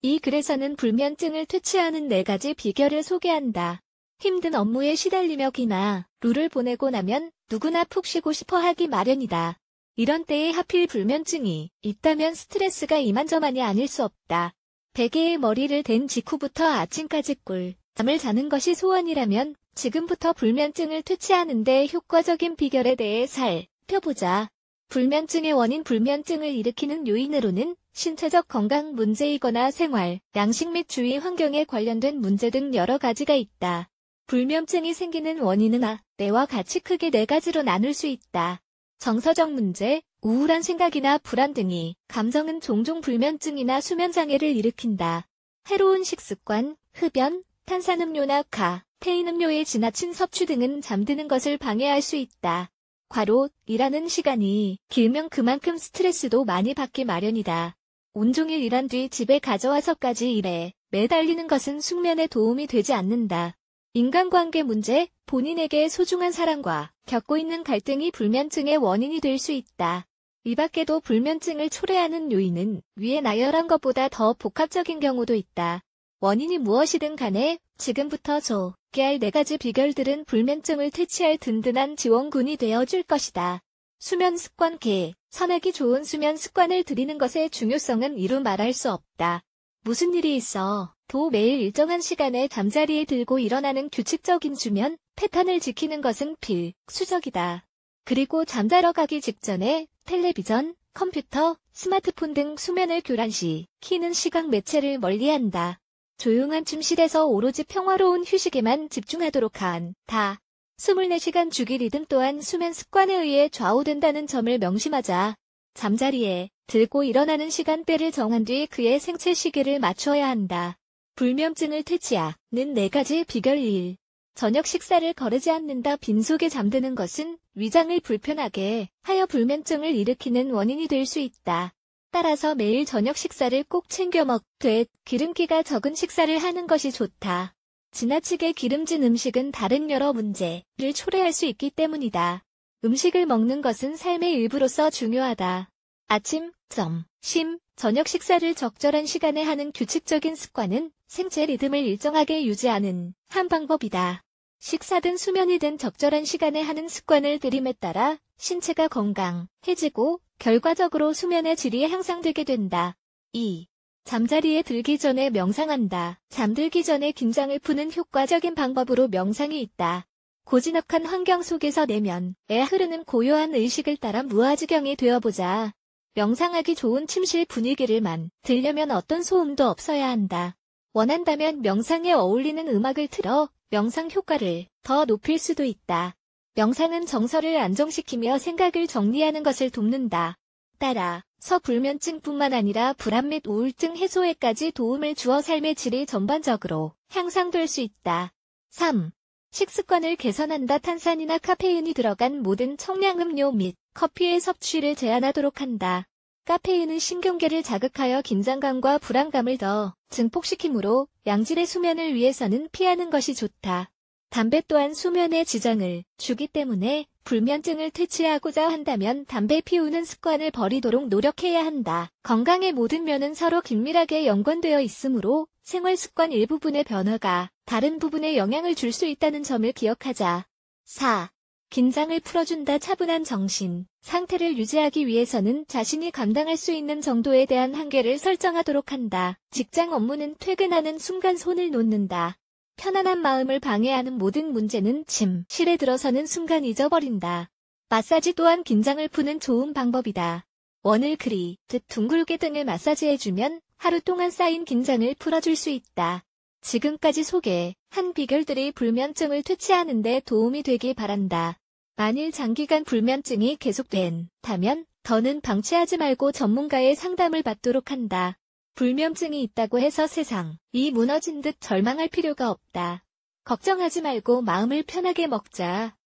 이 글에서는 불면증을 퇴치하는 4가지 비결을 소개한다. 힘든 업무에 시달리며 기나 룰을 보내고 나면 누구나 푹 쉬고 싶어 하기 마련이다. 이런 때에 하필 불면증이 있다면 스트레스가 이만저만이 아닐 수 없다. 베개에 머리를 댄 직후부터 아침까지 꿀, 잠을 자는 것이 소원이라면 지금부터 불면증을 퇴치하는데 효과적인 비결에 대해 살펴보자. 불면증의 원인 불면증을 일으키는 요인으로는 신체적 건강 문제이거나 생활, 양식 및 주위 환경에 관련된 문제 등 여러 가지가 있다. 불면증이 생기는 원인은 아, 때와 같이 크게 네 가지로 나눌 수 있다. 정서적 문제, 우울한 생각이나 불안 등이 감정은 종종 불면증이나 수면장애를 일으킨다. 해로운 식습관, 흡연, 탄산음료나 카, 테인음료의 지나친 섭취 등은 잠드는 것을 방해할 수 있다. 과로, 일하는 시간이 길면 그만큼 스트레스도 많이 받기 마련이다. 온종일 일한 뒤 집에 가져와서까지 일해 매달리는 것은 숙면에 도움이 되지 않는다. 인간관계 문제, 본인에게 소중한 사람과 겪고 있는 갈등이 불면증의 원인이 될 수 있다. 이 밖에도 불면증을 초래하는 요인은 위에 나열한 것보다 더 복합적인 경우도 있다. 원인이 무엇이든 간에 지금부터 소개할 네 가지 비결들은 불면증을 퇴치할 든든한 지원군이 되어줄 것이다. 수면 습관 개 선하기 좋은 수면 습관을 들이는 것의 중요성은 이루 말할 수 없다. 무슨 일이 있어? 도 매일 일정한 시간에 잠자리에 들고 일어나는 규칙적인 수면 패턴을 지키는 것은 필수적이다. 그리고 잠자러 가기 직전에 텔레비전, 컴퓨터, 스마트폰 등 수면을 교란시키는 시각 매체를 멀리한다. 조용한 침실에서 오로지 평화로운 휴식에만 집중하도록 한다. 24시간 주기 리듬 또한 수면 습관에 의해 좌우된다는 점을 명심하자 잠자리에 들고 일어나는 시간대를 정한 뒤 그의 생체 시계를 맞춰야 한다. 불면증을 퇴치하는 네 가지 비결 1. 저녁 식사를 거르지 않는다 빈속에 잠드는 것은 위장을 불편하게 하여 불면증을 일으키는 원인이 될 수 있다. 따라서 매일 저녁 식사를 꼭 챙겨 먹되 기름기가 적은 식사를 하는 것이 좋다. 지나치게 기름진 음식은 다른 여러 문제를 초래할 수 있기 때문이다. 음식을 먹는 것은 삶의 일부로서 중요하다. 아침, 점, 심, 저녁 식사를 적절한 시간에 하는 규칙적인 습관은 생체 리듬을 일정하게 유지하는 한 방법이다. 식사든 수면이든 적절한 시간에 하는 습관을 들임에 따라 신체가 건강해지고 결과적으로 수면의 질이 향상되게 된다. 2. 잠자리에 들기 전에 명상한다. 잠들기 전에 긴장을 푸는 효과적인 방법으로 명상이 있다. 고즈넉한 환경 속에서 내면에 흐르는 고요한 의식을 따라 무아지경이 되어보자. 명상하기 좋은 침실 분위기를 만들려면 어떤 소음도 없어야 한다. 원한다면 명상에 어울리는 음악을 틀어 명상 효과를 더 높일 수도 있다. 명상은 정서를 안정시키며 생각을 정리하는 것을 돕는다. 따라 서불면증뿐만 아니라 불안 및 우울증 해소에까지 도움을 주어 삶의 질이 전반적으로 향상될 수 있다. 3. 식습관을 개선한다 탄산이나 카페인이 들어간 모든 청량음료 및 커피의 섭취를 제한하도록 한다. 카페인은 신경계를 자극하여 긴장감과 불안감을 더 증폭시키므로 양질의 수면을 위해서는 피하는 것이 좋다. 담배 또한 수면의 지장을 주기 때문에 불면증을 퇴치하고자 한다면 담배 피우는 습관을 버리도록 노력해야 한다. 건강의 모든 면은 서로 긴밀하게 연관되어 있으므로 생활 습관 일부분의 변화가 다른 부분에 영향을 줄 수 있다는 점을 기억하자. 4. 긴장을 풀어준다 차분한 정신. 상태를 유지하기 위해서는 자신이 감당할 수 있는 정도에 대한 한계를 설정하도록 한다. 직장 업무는 퇴근하는 순간 손을 놓는다. 편안한 마음을 방해하는 모든 문제는 침실에 들어서는 순간 잊어버린다. 마사지 또한 긴장을 푸는 좋은 방법이다. 원을 그리 듯 둥글게 등을 마사지해주면 하루 동안 쌓인 긴장을 풀어줄 수 있다. 지금까지 소개 한 비결들이 불면증을 퇴치하는데 도움이 되길 바란다. 만일 장기간 불면증이 계속된다면 더는 방치하지 말고 전문가의 상담을 받도록 한다. 불면증이 있다고 해서 세상이 무너진 듯 절망할 필요가 없다. 걱정하지 말고 마음을 편하게 먹자.